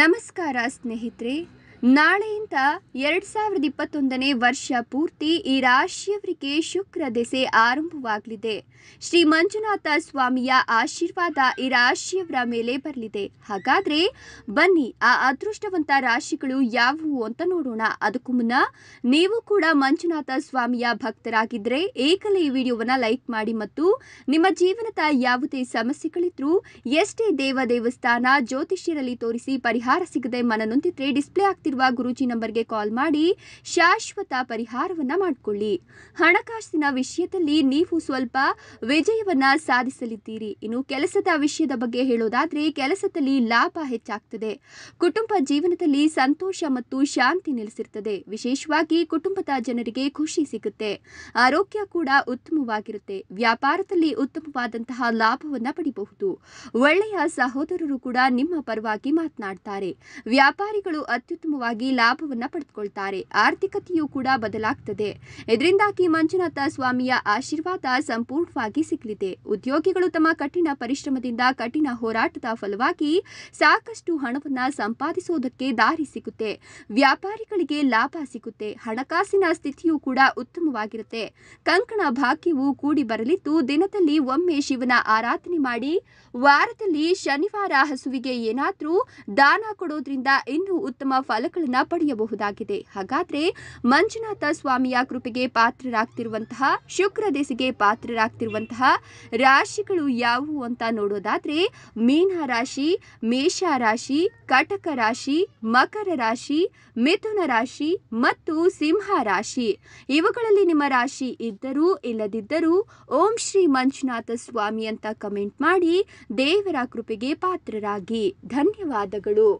ನಮಸ್ಕಾರ ಸ್ನೇಹಿತರೆ ನಾಳೆಯಿಂದ ಎರಡ್ ಸಾವಿರದ ಇಪ್ಪತ್ತೊಂದನೇ ವರ್ಷ ಪೂರ್ತಿ ಈ ರಾಶಿಯವರಿಗೆ ಶುಕ್ರ ದೆಸೆ ಆರಂಭವಾಗಲಿದೆ ಶ್ರೀ ಮಂಜುನಾಥ ಸ್ವಾಮಿಯ ಆಶೀರ್ವಾದ ಈ ರಾಶಿಯವರ ಮೇಲೆ ಬರಲಿದೆ ಹಾಗಾದ್ರೆ ಬನ್ನಿ ಆ ಅದೃಷ್ಟವಂತ ರಾಶಿಗಳು ಯಾವುವು ಅಂತ ನೋಡೋಣ ಅದಕ್ಕೂ ಮುನ್ನ ನೀವು ಕೂಡ ಮಂಜುನಾಥ ಸ್ವಾಮಿಯ ಭಕ್ತರಾಗಿದ್ರೆ ಈಗಲೇ ಈ ವಿಡಿಯೋವನ್ನು ಲೈಕ್ ಮಾಡಿ ಮತ್ತು ನಿಮ್ಮ ಜೀವನದ ಯಾವುದೇ ಸಮಸ್ಯೆಗಳಿದ್ರೂ ಎಷ್ಟೇ ದೇವ ದೇವಸ್ಥಾನ ಜ್ಯೋತಿಷ್ಯರಲ್ಲಿ ತೋರಿಸಿ ಪರಿಹಾರ ಸಿಗದೆ ಮನನೊಂದಿದ್ರೆ ಡಿಸ್ಪ್ಲೇ ಆಗ್ತಿದೆ ಗುರುಜಿ ಗುರುಜಿ ನಂಬರ್ಗೆ ಕಾಲ್ ಮಾಡಿ ಶಾಶ್ವತ ಪರಿಹಾರವನ್ನು ಮಾಡಿಕೊಳ್ಳಿ ಹಣಕಾಸಿನ ವಿಷಯದಲ್ಲಿ ನೀವು ಸ್ವಲ್ಪ ವಿಜಯವನ್ನ ಸಾಧಿಸಲಿದ್ದೀರಿ ಇನ್ನು ಕೆಲಸದ ವಿಷಯದ ಬಗ್ಗೆ ಹೇಳೋದಾದ್ರೆ ಕೆಲಸದಲ್ಲಿ ಲಾಭ ಹೆಚ್ಚಾಗ್ತದೆ ಕುಟುಂಬ ಜೀವನದಲ್ಲಿ ಸಂತೋಷ ಮತ್ತು ಶಾಂತಿ ನೆಲೆಸಿರುತ್ತದೆ ವಿಶೇಷವಾಗಿ ಕುಟುಂಬದ ಜನರಿಗೆ ಖುಷಿ ಸಿಗುತ್ತೆ ಆರೋಗ್ಯ ಕೂಡ ಉತ್ತಮವಾಗಿರುತ್ತೆ ವ್ಯಾಪಾರದಲ್ಲಿ ಉತ್ತಮವಾದಂತಹ ಲಾಭವನ್ನ ಪಡಿಬಹುದು ಒಳ್ಳೆಯ ಸಹೋದರರು ಕೂಡ ನಿಮ್ಮ ಪರವಾಗಿ ಮಾತನಾಡ್ತಾರೆ ವ್ಯಾಪಾರಿಗಳು ಅತ್ಯುತ್ತಮ ಅಂತಿಮವಾಗಿ ಲಾಭವನ್ನ ಪಡೆದುಕೊಳ್ತಾರೆ ಆರ್ಥಿಕತೆಯೂ ಕೂಡ ಬದಲಾಗ್ತದೆ ಇದರಿಂದಾಗಿ ಮಂಜುನಾಥ ಸ್ವಾಮಿಯ ಆಶೀರ್ವಾದ ಸಂಪೂರ್ಣವಾಗಿ ಸಿಗಲಿದೆ ಉದ್ಯೋಗಿಗಳು ತಮ್ಮ ಕಠಿಣ ಪರಿಶ್ರಮದಿಂದ ಕಠಿಣ ಹೋರಾಟದ ಫಲವಾಗಿ ಸಾಕಷ್ಟು ಹಣವನ್ನು ಸಂಪಾದಿಸುವುದಕ್ಕೆ ದಾರಿ ಸಿಗುತ್ತೆ ವ್ಯಾಪಾರಿಗಳಿಗೆ ಲಾಭ ಸಿಗುತ್ತೆ ಹಣಕಾಸಿನ ಸ್ಥಿತಿಯೂ ಕೂಡ ಉತ್ತಮವಾಗಿರುತ್ತೆ ಕಂಕಣ ಭಾಗ್ಯವು ಕೂಡಿ ಬರಲಿದ್ದು ದಿನದಲ್ಲಿ ಒಮ್ಮೆ ಶಿವನ ಆರಾಧನೆ ಮಾಡಿ ವಾರದಲ್ಲಿ ಶನಿವಾರ ಹಸುವಿಗೆ ಏನಾದರೂ ದಾನ ಕೊಡೋದ್ರಿಂದ ಇನ್ನೂ ಉತ್ತಮ ಫಲ ಫಲಗಳನ್ನು ಪಡೆಯಬಹುದಾಗಿದೆ ಹಾಗಾದ್ರೆ ಮಂಜುನಾಥ ಸ್ವಾಮಿಯ ಕೃಪೆಗೆ ಪಾತ್ರರಾಗ್ತಿರುವಂತಹ ಶುಕ್ರ ದೇಸಿಗೆ ಪಾತ್ರರಾಗ್ತಿರುವಂತಹ ರಾಶಿಗಳು ಯಾವುವು ಅಂತ ನೋಡೋದಾದ್ರೆ ಮೀನ ರಾಶಿ ಮೇಷ ರಾಶಿ ಕಟಕ ರಾಶಿ ಮಕರ ರಾಶಿ ಮಿಥುನ ರಾಶಿ ಮತ್ತು ಸಿಂಹ ರಾಶಿ ಇವುಗಳಲ್ಲಿ ನಿಮ್ಮ ರಾಶಿ ಇದ್ದರೂ ಇಲ್ಲದಿದ್ದರೂ ಓಂ ಶ್ರೀ ಮಂಜುನಾಥ ಸ್ವಾಮಿ ಅಂತ ಕಮೆಂಟ್ ಮಾಡಿ ದೇವರ ಕೃಪೆಗೆ ಪಾತ್ರರಾಗಿ ಧನ್ಯವಾದಗಳು